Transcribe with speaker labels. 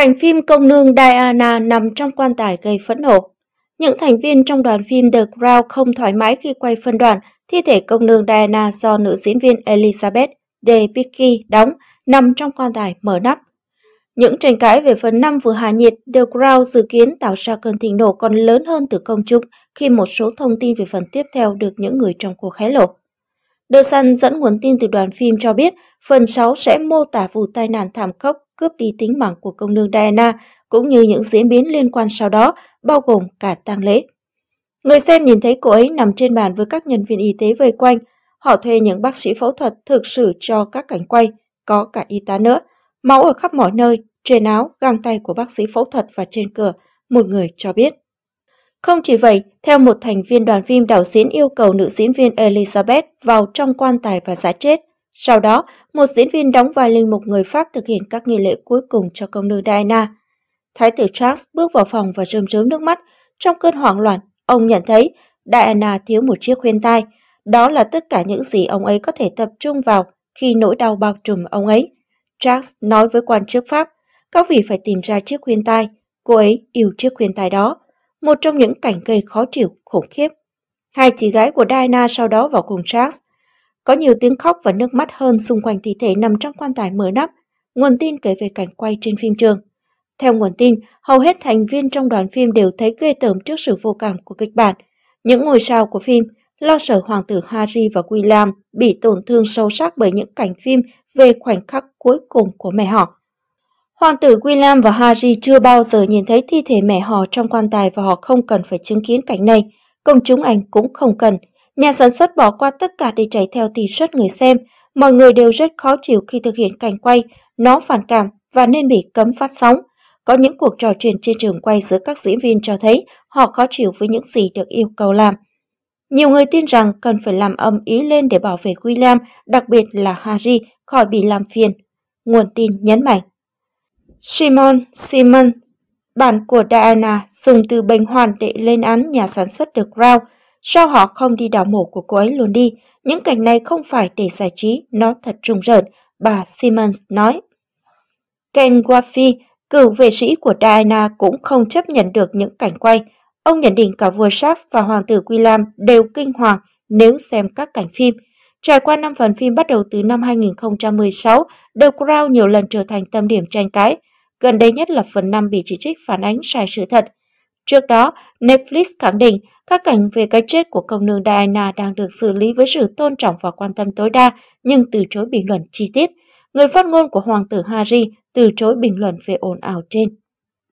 Speaker 1: Cảnh phim công nương Diana nằm trong quan tài gây phẫn nộ. Những thành viên trong đoàn phim The Crown không thoải mái khi quay phân đoạn thi thể công nương Diana do nữ diễn viên Elizabeth D. Picky đóng nằm trong quan tài mở nắp. Những tranh cãi về phần năm vừa hạ nhiệt The Crown dự kiến tạo ra cơn thịnh nổ còn lớn hơn từ công chúng khi một số thông tin về phần tiếp theo được những người trong cuộc hé lộ. The Sun dẫn nguồn tin từ đoàn phim cho biết phần 6 sẽ mô tả vụ tai nạn thảm khốc cướp đi tính mạng của công nương Diana, cũng như những diễn biến liên quan sau đó, bao gồm cả tang lễ. Người xem nhìn thấy cô ấy nằm trên bàn với các nhân viên y tế vây quanh. Họ thuê những bác sĩ phẫu thuật thực sự cho các cảnh quay, có cả y tá nữa. Máu ở khắp mọi nơi, trên áo, găng tay của bác sĩ phẫu thuật và trên cửa, một người cho biết. Không chỉ vậy, theo một thành viên đoàn phim đạo diễn yêu cầu nữ diễn viên Elizabeth vào trong quan tài và giả chết. Sau đó, một diễn viên đóng vai linh mục người Pháp thực hiện các nghi lễ cuối cùng cho công nữ Diana. Thái tử Charles bước vào phòng và rơm rớm nước mắt. Trong cơn hoảng loạn, ông nhận thấy Diana thiếu một chiếc khuyên tai. Đó là tất cả những gì ông ấy có thể tập trung vào khi nỗi đau bao trùm ông ấy. Charles nói với quan chức Pháp, các vị phải tìm ra chiếc khuyên tai. Cô ấy yêu chiếc khuyên tai đó một trong những cảnh gây khó chịu, khủng khiếp. Hai chị gái của Diana sau đó vào cùng Charles. Có nhiều tiếng khóc và nước mắt hơn xung quanh thi thể nằm trong quan tài mở nắp, nguồn tin kể về cảnh quay trên phim trường. Theo nguồn tin, hầu hết thành viên trong đoàn phim đều thấy ghê tởm trước sự vô cảm của kịch bản. Những ngôi sao của phim lo sợ hoàng tử Harry và William bị tổn thương sâu sắc bởi những cảnh phim về khoảnh khắc cuối cùng của mẹ họ. Hoàng tử William và Harry chưa bao giờ nhìn thấy thi thể mẹ họ trong quan tài và họ không cần phải chứng kiến cảnh này. Công chúng Anh cũng không cần. Nhà sản xuất bỏ qua tất cả để chạy theo tỷ suất người xem. Mọi người đều rất khó chịu khi thực hiện cảnh quay. Nó phản cảm và nên bị cấm phát sóng. Có những cuộc trò chuyện trên trường quay giữa các diễn viên cho thấy họ khó chịu với những gì được yêu cầu làm. Nhiều người tin rằng cần phải làm âm ý lên để bảo vệ William, đặc biệt là Harry, khỏi bị làm phiền. Nguồn tin nhấn mạnh. Simon Simon, bạn của Diana dùng từ bệnh hoàn để lên án nhà sản xuất được Rao Sao họ không đi đào mộ của cô ấy luôn đi? Những cảnh này không phải để giải trí, nó thật trùng rợn, bà Simmons nói. Ken Guafi, cựu vệ sĩ của Diana cũng không chấp nhận được những cảnh quay. Ông nhận định cả vua Charles và hoàng tử William đều kinh hoàng nếu xem các cảnh phim. Trải qua năm phần phim bắt đầu từ năm 2016, The Crown nhiều lần trở thành tâm điểm tranh cãi. Gần đây nhất là phần 5 bị chỉ trích phản ánh sai sự thật. Trước đó, Netflix khẳng định các cảnh về cái chết của công nương Diana đang được xử lý với sự tôn trọng và quan tâm tối đa, nhưng từ chối bình luận chi tiết. Người phát ngôn của Hoàng tử Harry từ chối bình luận về ồn ào trên.